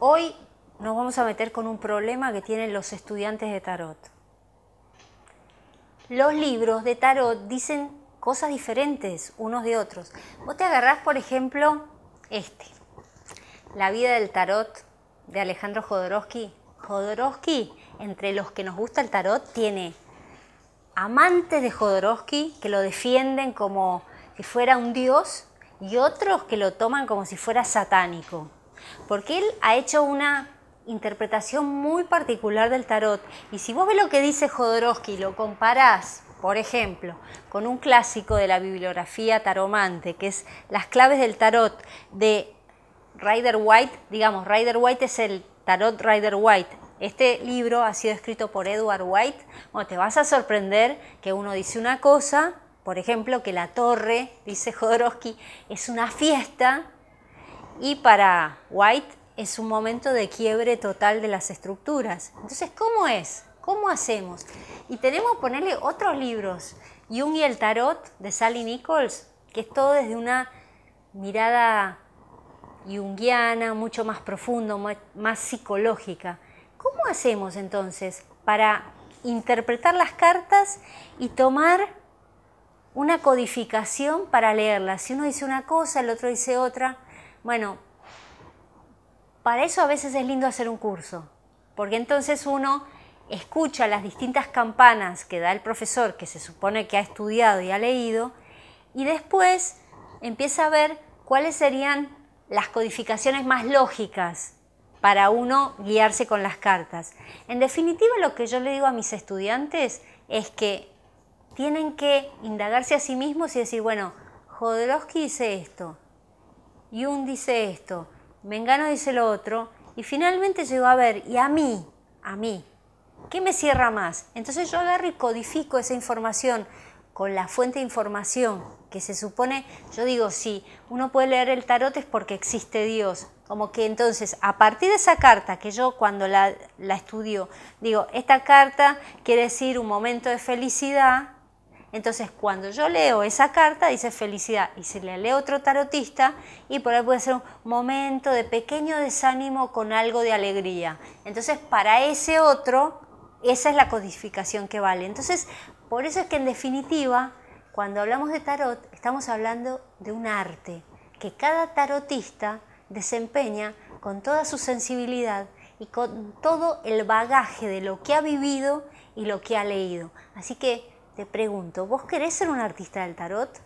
Hoy nos vamos a meter con un problema que tienen los estudiantes de tarot. Los libros de tarot dicen cosas diferentes unos de otros. Vos te agarrás, por ejemplo, este, La vida del tarot de Alejandro Jodorowsky. Jodorowsky, entre los que nos gusta el tarot, tiene amantes de Jodorowsky que lo defienden como si fuera un dios y otros que lo toman como si fuera satánico. Porque él ha hecho una interpretación muy particular del tarot. Y si vos ves lo que dice Jodorowsky y lo comparás, por ejemplo, con un clásico de la bibliografía taromante, que es Las claves del tarot de Rider White, digamos, Rider White es el tarot Rider White, este libro ha sido escrito por Edward White. Bueno, te vas a sorprender que uno dice una cosa, por ejemplo, que la torre, dice Jodorowsky, es una fiesta y para White es un momento de quiebre total de las estructuras. Entonces, ¿cómo es? ¿Cómo hacemos? Y tenemos que ponerle otros libros. Jung y el Tarot de Sally Nichols, que es todo desde una mirada junguiana, mucho más profundo, más psicológica. ¿Cómo hacemos entonces para interpretar las cartas y tomar una codificación para leerlas? Si uno dice una cosa, el otro dice otra. Bueno, para eso a veces es lindo hacer un curso, porque entonces uno escucha las distintas campanas que da el profesor que se supone que ha estudiado y ha leído, y después empieza a ver cuáles serían las codificaciones más lógicas para uno guiarse con las cartas. En definitiva, lo que yo le digo a mis estudiantes es que tienen que indagarse a sí mismos y decir, bueno, Jodorowsky dice esto, Jung dice esto, Mengano dice lo otro, y finalmente llegó a ver, y a mí, a mí, ¿qué me cierra más? Entonces yo agarro y codifico esa información con la fuente de información que se supone, yo digo, sí, uno puede leer el tarot es porque existe Dios. Como que entonces, a partir de esa carta, que yo cuando la, la estudio, digo, esta carta quiere decir un momento de felicidad, entonces, cuando yo leo esa carta, dice felicidad. Y si le leo otro tarotista, y por ahí puede ser un momento de pequeño desánimo con algo de alegría. Entonces, para ese otro, esa es la codificación que vale. Entonces, por eso es que en definitiva, cuando hablamos de tarot, estamos hablando de un arte que cada tarotista desempeña con toda su sensibilidad y con todo el bagaje de lo que ha vivido y lo que ha leído. Así que te pregunto, ¿vos querés ser un artista del tarot?